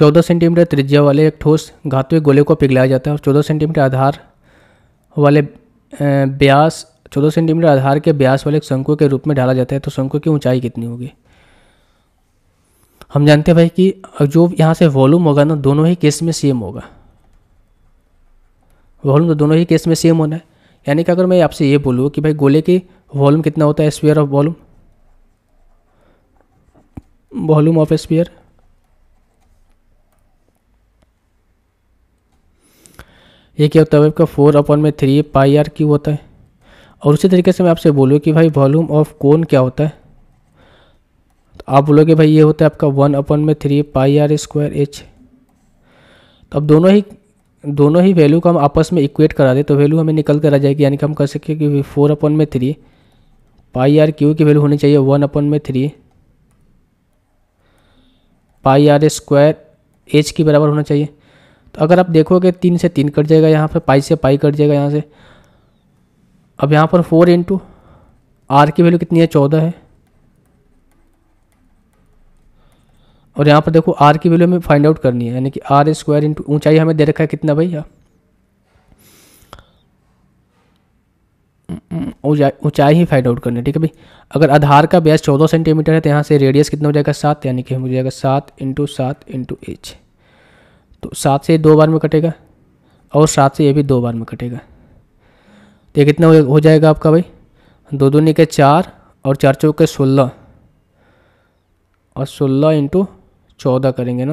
14 centimetre त्रिज्या वाले एक ठोस धातु गोले को पिघलाया जाता है और 14 सेंटीमीटर आधार वाले ब्यास 14 सेंटीमीटर आधार के ब्यास वाले शंकु के रूप में डाला जाता है तो शंकु की ऊंचाई कितनी होगी हम जानते हैं भाई कि जो यहाँ से वॉल्यूम होगा ना दोनों ही केस में सेम होगा वॉल्यूम तो दोनों ही केस में सेम होना है यानी कि अगर मैं आपसे ये बोलूँ कि भाई गोले की वॉल्यूम कितना होता है sphere of volume volume of sphere ये क्या होता है वेब का फोर अपॉन में थ्री पाई आर क्यू होता है और उसी तरीके से मैं आपसे बोलूँ कि भाई वॉल्यूम ऑफ कोन क्या होता है तो आप बोलोगे भाई ये होता है आपका वन अपॉन में three pi R square H तो अब दोनों ही दोनों ही वैल्यू को हम आपस में इक्वेट करा दें तो वैल्यू हमें निकल कर आ जाएगी यानी कि हम कह सकें कि फोर अपॉन में थ्री पाई आर क्यू की वैल्यू होनी चाहिए वन अपॉन में three pi R square H के बराबर होना चाहिए तो अगर आप देखोगे तीन से तीन कट जाएगा यहाँ पर पाई से पाई कट जाएगा यहाँ से अब यहाँ पर फोर इंटू आर की वैल्यू कितनी है चौदह है और यहाँ पर देखो आर की वैल्यू हमें फाइंड आउट करनी है यानी कि आर स्क्वायर इंटू ऊँचाई हमें दे रखा है कितना भैया ऊंचाई ही फाइंड आउट करनी है ठीक है भाई अगर आधार का ब्यास चौदह सेंटीमीटर है तो यहाँ से रेडियस कितना हो जाएगा सात यानी कि हो जाएगा सात इंटू सात इंटू एच तो सात से दो बार में कटेगा और सात से ये भी दो बार में कटेगा तो कितना हो जाएगा आपका भाई दो दूनी के चार और चार चौक के सोलह और सोलह इंटू चौदह करेंगे ना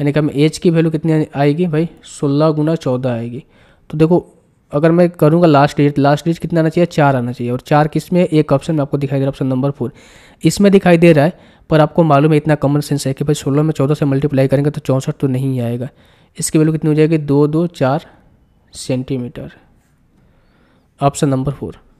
यानी कि हम एज की वैल्यू कितनी आएगी भाई सोलह गुना चौदह आएगी तो देखो अगर मैं करूँगा लास्ट डिजिट लास्ट डिजिट कितना आना चाहिए चार आना चाहिए और चार किस में एक ऑप्शन में आपको दिखाई दे रहा है ऑप्शन नंबर फोर इसमें दिखाई दे रहा है पर आपको मालूम है इतना कॉमन सेंस है कि भाई सोलह में चौदह से मल्टीप्लाई करेंगे तो चौंसठ तो नहीं आएगा इसकी वैल्यू कितनी हो जाएगी दो दो चार सेंटीमीटर ऑप्शन नंबर फोर